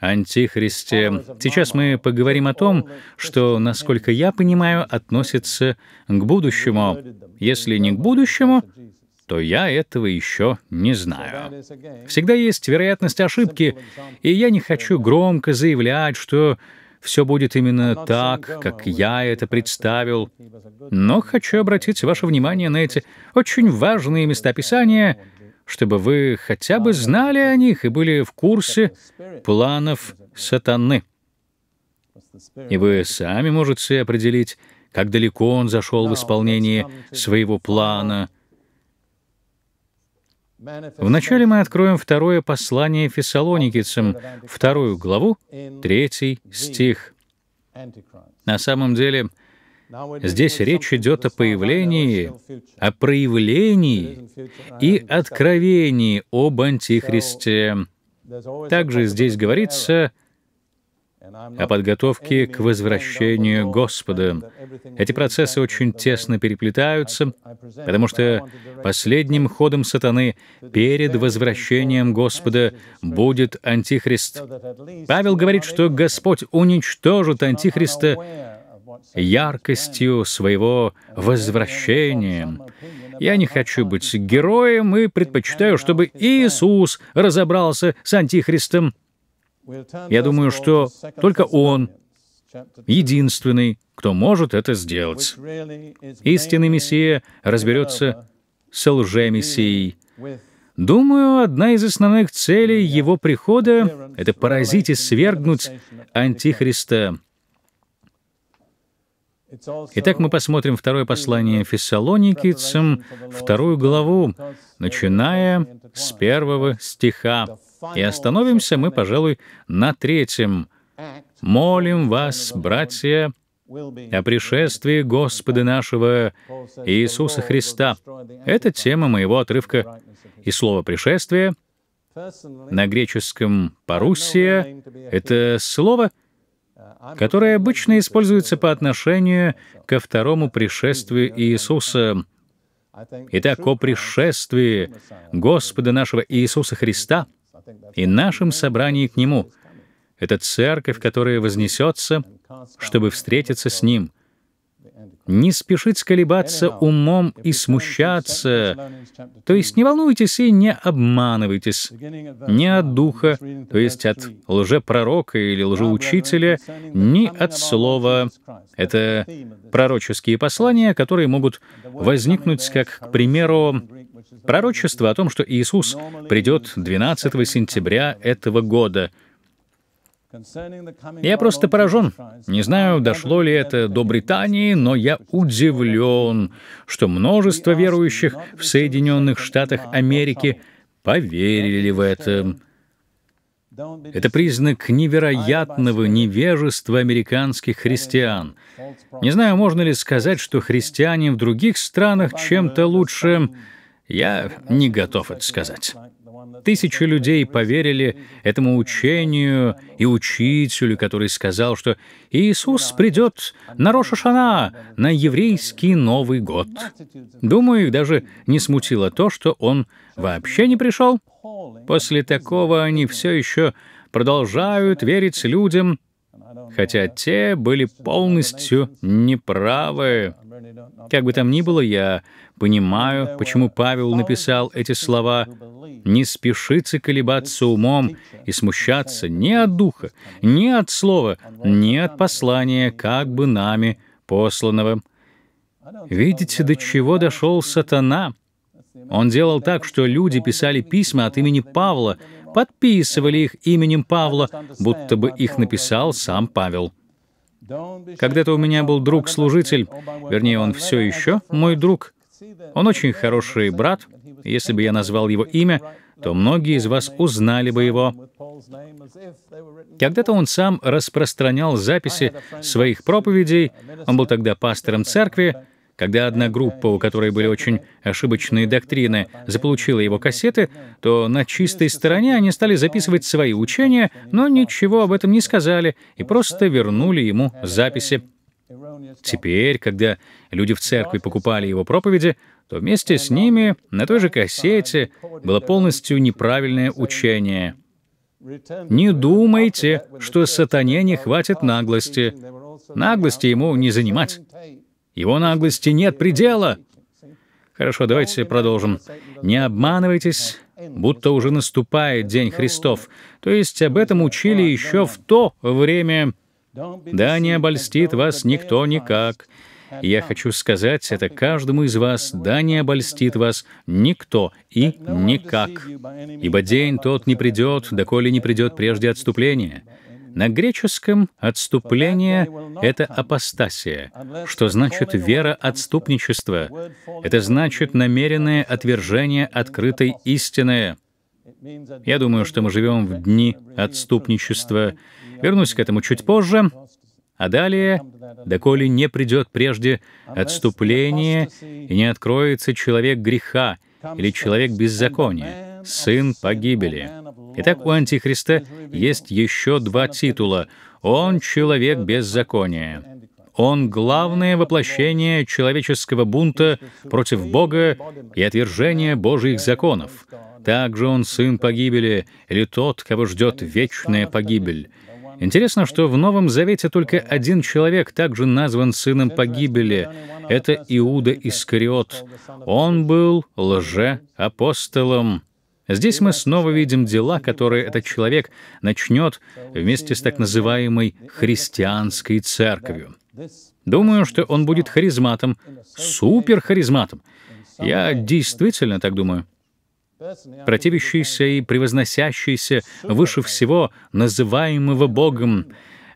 Антихристе. Сейчас мы поговорим о том, что, насколько я понимаю, относится к будущему. Если не к будущему, то я этого еще не знаю. Всегда есть вероятность ошибки, и я не хочу громко заявлять, что все будет именно так, как я это представил. Но хочу обратить ваше внимание на эти очень важные места Писания чтобы вы хотя бы знали о них и были в курсе планов сатаны. И вы сами можете определить, как далеко он зашел в исполнении своего плана. Вначале мы откроем второе послание Фессалоникицам, вторую главу, третий стих. На самом деле, Здесь речь идет о появлении, о проявлении и откровении об Антихристе. Также здесь говорится о подготовке к возвращению Господа. Эти процессы очень тесно переплетаются, потому что последним ходом сатаны перед возвращением Господа будет Антихрист. Павел говорит, что Господь уничтожит Антихриста яркостью своего возвращения. Я не хочу быть героем и предпочитаю, чтобы Иисус разобрался с Антихристом. Я думаю, что только Он единственный, кто может это сделать. Истинный Мессия разберется с лжемессией. Думаю, одна из основных целей его прихода — это поразить и свергнуть Антихриста — Итак, мы посмотрим второе послание Фессалоникийцам, вторую главу, начиная с первого стиха. И остановимся мы, пожалуй, на третьем. «Молим вас, братья, о пришествии Господа нашего Иисуса Христа». Это тема моего отрывка. И слово «пришествие» на греческом «парусия» — это слово — которые обычно используются по отношению ко второму пришествию Иисуса. Итак, о пришествии Господа нашего Иисуса Христа и нашем собрании к Нему. Это церковь, которая вознесется, чтобы встретиться с Ним — не спешить колебаться умом и смущаться, то есть не волнуйтесь и не обманывайтесь, ни от духа, то есть от лжепророка или лжеучителя, ни от слова. Это пророческие послания, которые могут возникнуть, как, к примеру, пророчество о том, что Иисус придет 12 сентября этого года — я просто поражен. Не знаю, дошло ли это до Британии, но я удивлен, что множество верующих в Соединенных Штатах Америки поверили в это. Это признак невероятного невежества американских христиан. Не знаю, можно ли сказать, что христиане в других странах чем-то лучше. Я не готов это сказать. Тысячи людей поверили этому учению и учителю, который сказал, что Иисус придет на Рошашана, на еврейский Новый год. Думаю, их даже не смутило то, что он вообще не пришел. После такого они все еще продолжают верить людям, хотя те были полностью неправы. Как бы там ни было, я понимаю, почему Павел написал эти слова «Не спешите колебаться умом и смущаться ни от духа, ни от слова, ни от послания, как бы нами посланного». Видите, до чего дошел сатана? Он делал так, что люди писали письма от имени Павла, подписывали их именем Павла, будто бы их написал сам Павел. Когда-то у меня был друг-служитель, вернее, он все еще мой друг. Он очень хороший брат. Если бы я назвал его имя, то многие из вас узнали бы его. Когда-то он сам распространял записи своих проповедей, он был тогда пастором церкви, когда одна группа, у которой были очень ошибочные доктрины, заполучила его кассеты, то на чистой стороне они стали записывать свои учения, но ничего об этом не сказали и просто вернули ему записи. Теперь, когда люди в церкви покупали его проповеди, то вместе с ними на той же кассете было полностью неправильное учение. Не думайте, что сатане не хватит наглости. Наглости ему не занимать. Его наглости нет предела. Хорошо, давайте продолжим. Не обманывайтесь, будто уже наступает день Христов. То есть об этом учили еще в то время. Да не обольстит вас никто никак. Я хочу сказать это каждому из вас, да не обольстит вас никто и никак. Ибо день тот не придет, доколе не придет прежде отступления. На греческом «отступление» — это апостасия, что значит вера отступничества. Это значит намеренное отвержение открытой истины. Я думаю, что мы живем в дни отступничества. Вернусь к этому чуть позже. А далее, доколе не придет прежде отступление и не откроется человек греха или человек беззакония, сын погибели. Итак, у Антихриста есть еще два титула. Он человек беззакония. Он — главное воплощение человеческого бунта против Бога и отвержения Божьих законов. Также он сын погибели или тот, кого ждет вечная погибель. Интересно, что в Новом Завете только один человек также назван сыном погибели. Это Иуда Искариот. Он был лжеапостолом. апостолом Здесь мы снова видим дела, которые этот человек начнет вместе с так называемой христианской церковью. Думаю, что он будет харизматом, суперхаризматом. Я действительно так думаю. Противящийся и превозносящийся выше всего называемого Богом.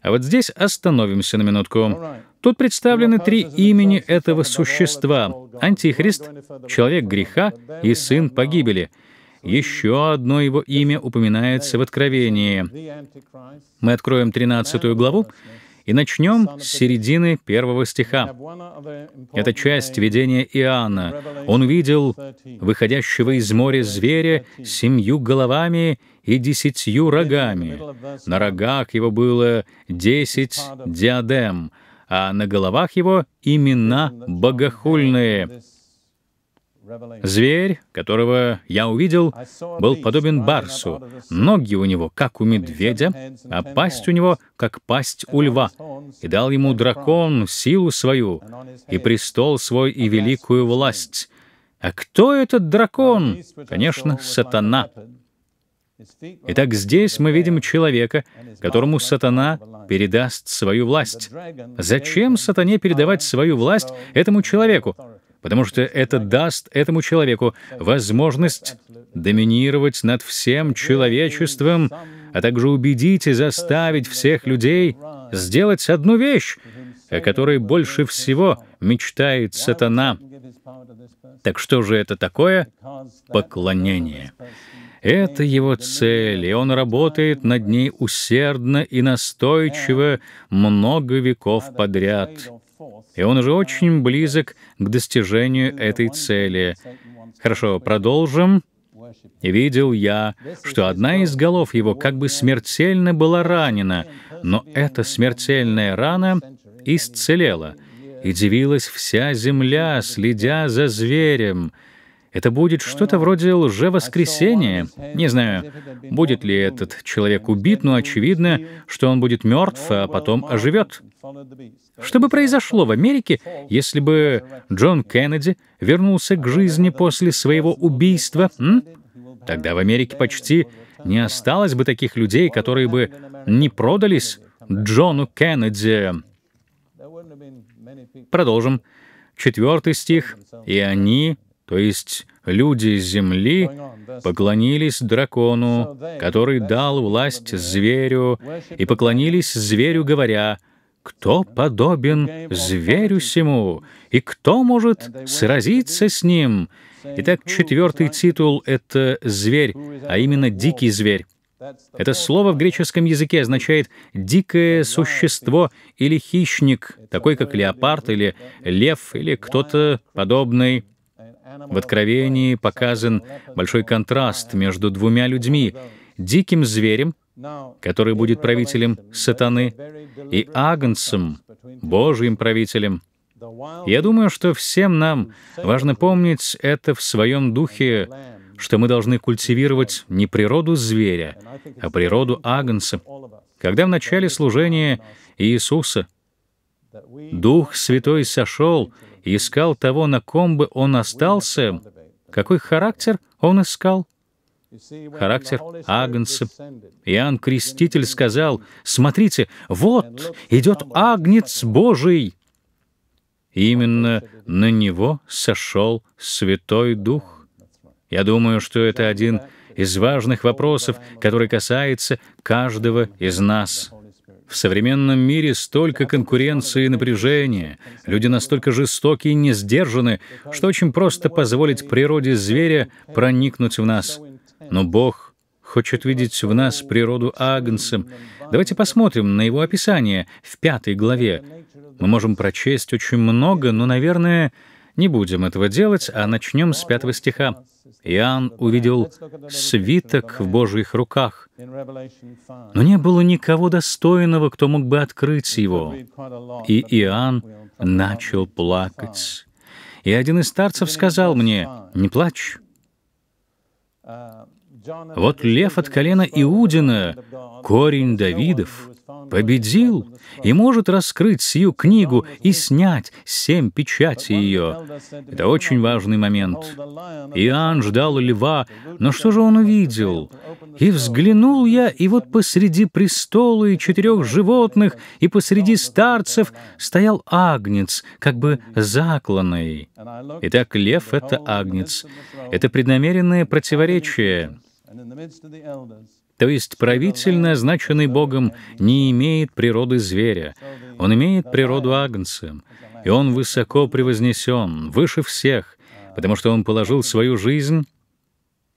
А вот здесь остановимся на минутку. Тут представлены три имени этого существа — Антихрист, Человек греха и Сын погибели — еще одно его имя упоминается в Откровении. Мы откроем 13 главу и начнем с середины первого стиха. Это часть видения Иоанна. Он видел выходящего из моря зверя с семью головами и десятью рогами. На рогах его было десять диадем, а на головах его имена богохульные — Зверь, которого я увидел, был подобен барсу. Ноги у него, как у медведя, а пасть у него, как пасть у льва. И дал ему дракон силу свою, и престол свой, и великую власть. А кто этот дракон? Конечно, сатана. Итак, здесь мы видим человека, которому сатана передаст свою власть. Зачем сатане передавать свою власть этому человеку? потому что это даст этому человеку возможность доминировать над всем человечеством, а также убедить и заставить всех людей сделать одну вещь, о которой больше всего мечтает сатана. Так что же это такое? Поклонение. Это его цель, и он работает над ней усердно и настойчиво много веков подряд и он уже очень близок к достижению этой цели. Хорошо, продолжим. видел я, что одна из голов его как бы смертельно была ранена, но эта смертельная рана исцелела, и дивилась вся земля, следя за зверем — это будет что-то вроде лжевоскресения. Не знаю, будет ли этот человек убит, но очевидно, что он будет мертв, а потом оживет. Что бы произошло в Америке, если бы Джон Кеннеди вернулся к жизни после своего убийства? М? Тогда в Америке почти не осталось бы таких людей, которые бы не продались Джону Кеннеди. Продолжим. Четвертый стих. «И они то есть люди Земли, поклонились дракону, который дал власть зверю, и поклонились зверю, говоря, «Кто подобен зверю сему, и кто может сразиться с ним?» Итак, четвертый титул — это «зверь», а именно «дикий зверь». Это слово в греческом языке означает «дикое существо» или «хищник», такой как леопард или лев или кто-то подобный. В Откровении показан большой контраст между двумя людьми, диким зверем, который будет правителем сатаны, и агнцем, Божьим правителем. Я думаю, что всем нам важно помнить это в своем духе, что мы должны культивировать не природу зверя, а природу агнца. Когда в начале служения Иисуса Дух Святой сошел и искал того, на ком бы он остался, какой характер он искал? Характер Агнца. Иоанн Креститель сказал, «Смотрите, вот идет Агнец Божий!» Именно на него сошел Святой Дух. Я думаю, что это один из важных вопросов, который касается каждого из нас. В современном мире столько конкуренции и напряжения, люди настолько жестоки и не сдержаны, что очень просто позволить природе зверя проникнуть в нас. Но Бог хочет видеть в нас природу Агнцем. Давайте посмотрим на его описание в пятой главе. Мы можем прочесть очень много, но, наверное, не будем этого делать, а начнем с пятого стиха. Иоанн увидел свиток в Божьих руках, но не было никого достойного, кто мог бы открыть его. И Иоанн начал плакать. И один из старцев сказал мне, «Не плачь». Вот лев от колена Иудина, корень Давидов, победил и может раскрыть сию книгу и снять семь печатей ее. Это очень важный момент. Иоанн ждал льва, но что же он увидел? «И взглянул я, и вот посреди престола и четырех животных, и посреди старцев стоял агнец, как бы закланный». Итак, лев — это агнец. Это преднамеренное противоречие. То есть правитель, назначенный Богом, не имеет природы зверя, он имеет природу агнца, и он высоко превознесен, выше всех, потому что он положил свою жизнь,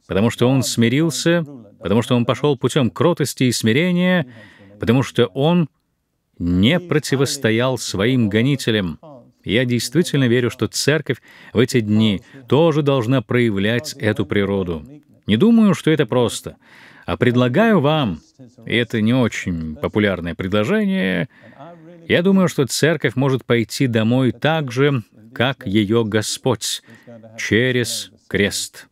потому что он смирился, потому что он пошел путем кротости и смирения, потому что он не противостоял своим гонителям. Я действительно верю, что церковь в эти дни тоже должна проявлять эту природу. Не думаю, что это просто. А предлагаю вам, и это не очень популярное предложение, я думаю, что церковь может пойти домой так же, как ее Господь, через крест.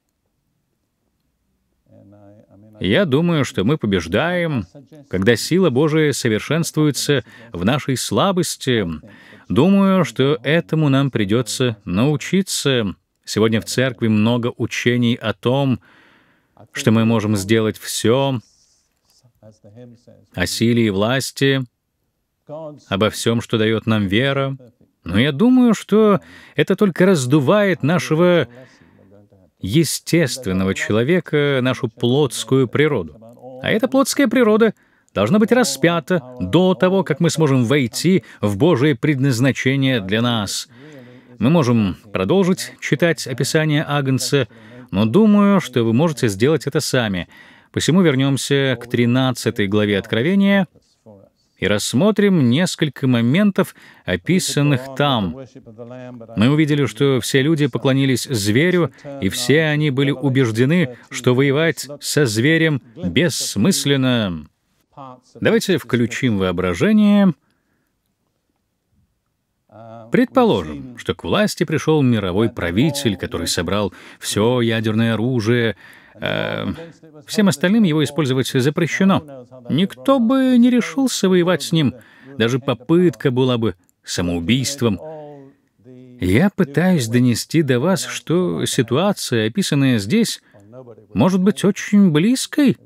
Я думаю, что мы побеждаем, когда сила Божия совершенствуется в нашей слабости. Думаю, что этому нам придется научиться. Сегодня в церкви много учений о том, что что мы можем сделать все о силе и власти, обо всем, что дает нам вера. Но я думаю, что это только раздувает нашего естественного человека, нашу плотскую природу. А эта плотская природа должна быть распята до того, как мы сможем войти в Божие предназначение для нас. Мы можем продолжить читать описание Агнца, но думаю, что вы можете сделать это сами. Посему вернемся к 13 главе Откровения и рассмотрим несколько моментов, описанных там. Мы увидели, что все люди поклонились зверю, и все они были убеждены, что воевать со зверем бессмысленно. Давайте включим воображение — Предположим, что к власти пришел мировой правитель, который собрал все ядерное оружие, а всем остальным его использовать запрещено. Никто бы не решился воевать с ним. Даже попытка была бы самоубийством. Я пытаюсь донести до вас, что ситуация, описанная здесь, может быть очень близкой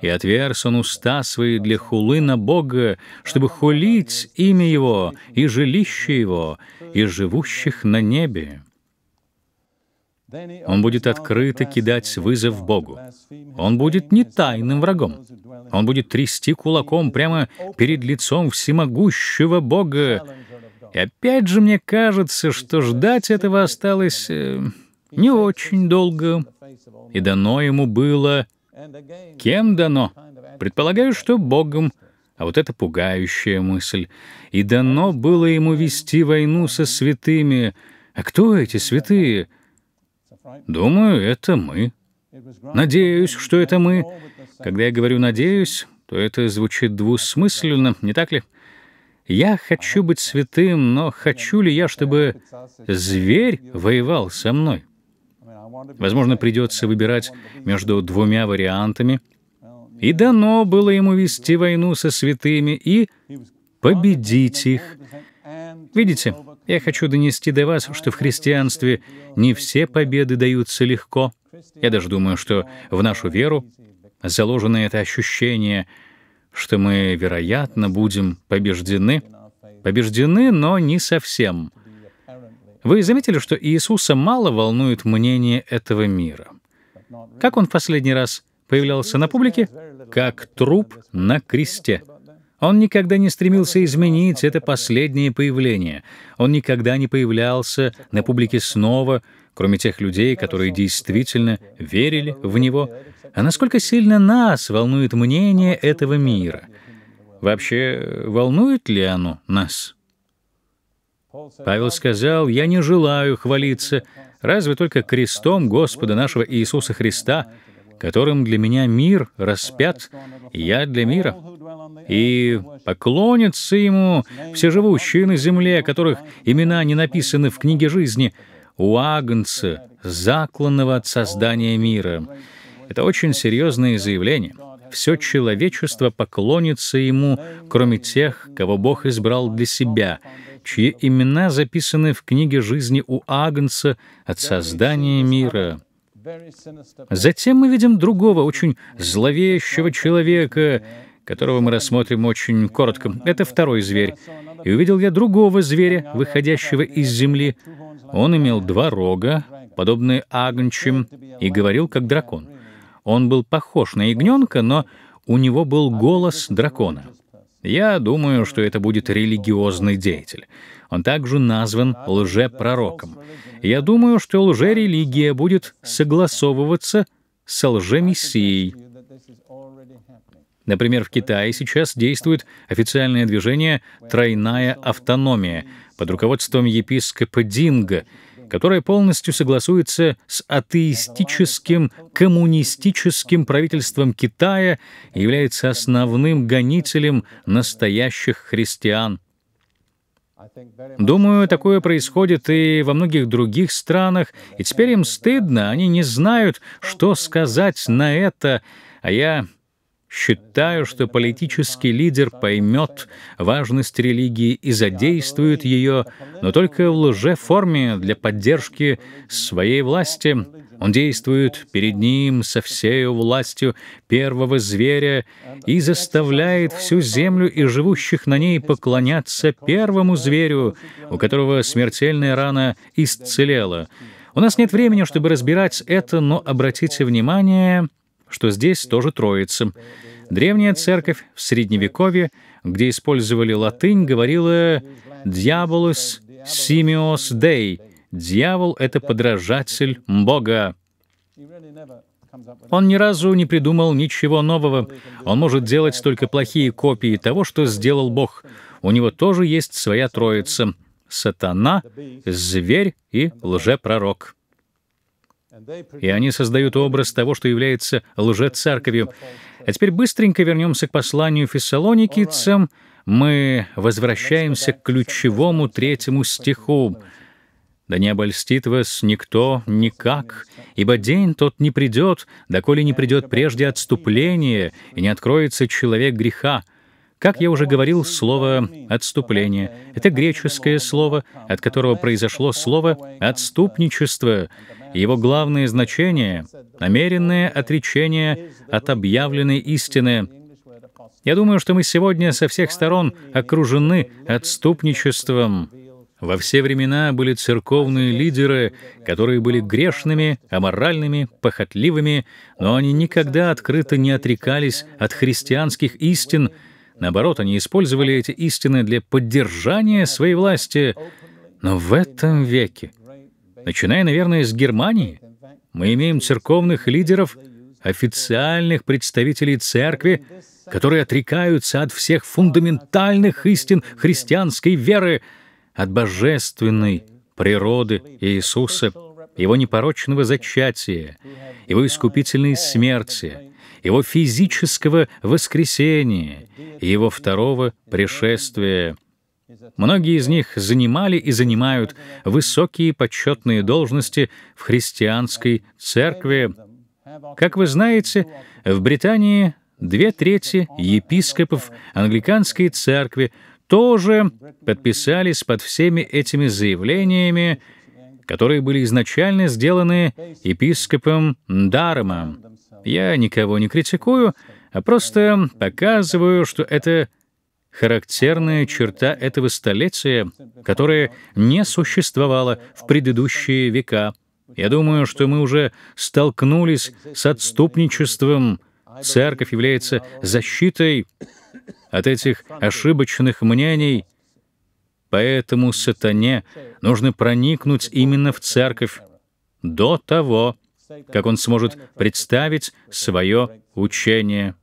и отверз он уста свои для хулы на Бога, чтобы хулить имя Его и жилище Его, и живущих на небе. Он будет открыто кидать вызов Богу. Он будет не тайным врагом. Он будет трясти кулаком прямо перед лицом всемогущего Бога. И опять же мне кажется, что ждать этого осталось э, не очень долго, и дано ему было Кем дано? Предполагаю, что Богом. А вот это пугающая мысль. И дано было ему вести войну со святыми. А кто эти святые? Думаю, это мы. Надеюсь, что это мы. Когда я говорю «надеюсь», то это звучит двусмысленно, не так ли? Я хочу быть святым, но хочу ли я, чтобы зверь воевал со мной? Возможно, придется выбирать между двумя вариантами. И дано было ему вести войну со святыми и победить их. Видите, я хочу донести до вас, что в христианстве не все победы даются легко. Я даже думаю, что в нашу веру заложено это ощущение, что мы, вероятно, будем побеждены. Побеждены, но не совсем — вы заметили, что Иисуса мало волнует мнение этого мира. Как он в последний раз появлялся на публике? Как труп на кресте. Он никогда не стремился изменить это последнее появление. Он никогда не появлялся на публике снова, кроме тех людей, которые действительно верили в него. А насколько сильно нас волнует мнение этого мира? Вообще, волнует ли оно нас? Павел сказал, «Я не желаю хвалиться, разве только крестом Господа нашего Иисуса Христа, которым для меня мир распят, и я для мира. И поклонятся ему все живущие на земле, которых имена не написаны в книге жизни, у агнца, закланного от создания мира». Это очень серьезное заявление. Все человечество поклонится ему, кроме тех, кого Бог избрал для себя — чьи имена записаны в книге жизни у Агнца от создания мира. Затем мы видим другого, очень зловещего человека, которого мы рассмотрим очень коротко. Это второй зверь. И увидел я другого зверя, выходящего из земли. Он имел два рога, подобные агнчим, и говорил как дракон. Он был похож на ягненка, но у него был голос дракона. Я думаю, что это будет религиозный деятель. Он также назван лжепророком. Я думаю, что лжерелигия будет согласовываться с лжемессией. Например, в Китае сейчас действует официальное движение «Тройная автономия» под руководством епископа Динга — которая полностью согласуется с атеистическим коммунистическим правительством Китая и является основным гонителем настоящих христиан. Думаю, такое происходит и во многих других странах, и теперь им стыдно, они не знают, что сказать на это, а я Считаю, что политический лидер поймет важность религии и задействует ее, но только в лжеформе для поддержки своей власти. Он действует перед ним со всею властью первого зверя и заставляет всю землю и живущих на ней поклоняться первому зверю, у которого смертельная рана исцелела. У нас нет времени, чтобы разбирать это, но обратите внимание что здесь тоже Троица. Древняя церковь в Средневековье, где использовали латынь, говорила «Diabolus simios Dei» — «Дьявол — это подражатель Бога». Он ни разу не придумал ничего нового. Он может делать только плохие копии того, что сделал Бог. У него тоже есть своя троица — сатана, зверь и лжепророк. И они создают образ того, что является лжецерковью. А теперь быстренько вернемся к посланию фессалоникийцам. Мы возвращаемся к ключевому третьему стиху. «Да не обольстит вас никто никак, ибо день тот не придет, доколе не придет прежде отступление, и не откроется человек греха». Как я уже говорил, слово «отступление» — это греческое слово, от которого произошло слово «отступничество», его главное значение — намеренное отречение от объявленной истины. Я думаю, что мы сегодня со всех сторон окружены отступничеством. Во все времена были церковные лидеры, которые были грешными, аморальными, похотливыми, но они никогда открыто не отрекались от христианских истин. Наоборот, они использовали эти истины для поддержания своей власти. Но в этом веке начиная, наверное, с Германии, мы имеем церковных лидеров, официальных представителей церкви, которые отрекаются от всех фундаментальных истин христианской веры, от божественной природы Иисуса, его непорочного зачатия, его искупительной смерти, его физического воскресения и его второго пришествия — Многие из них занимали и занимают высокие почетные должности в христианской церкви. Как вы знаете, в Британии две трети епископов англиканской церкви тоже подписались под всеми этими заявлениями, которые были изначально сделаны епископом Даромом. Я никого не критикую, а просто показываю, что это характерная черта этого столетия, которая не существовала в предыдущие века. Я думаю, что мы уже столкнулись с отступничеством. Церковь является защитой от этих ошибочных мнений, поэтому сатане нужно проникнуть именно в церковь до того, как он сможет представить свое учение.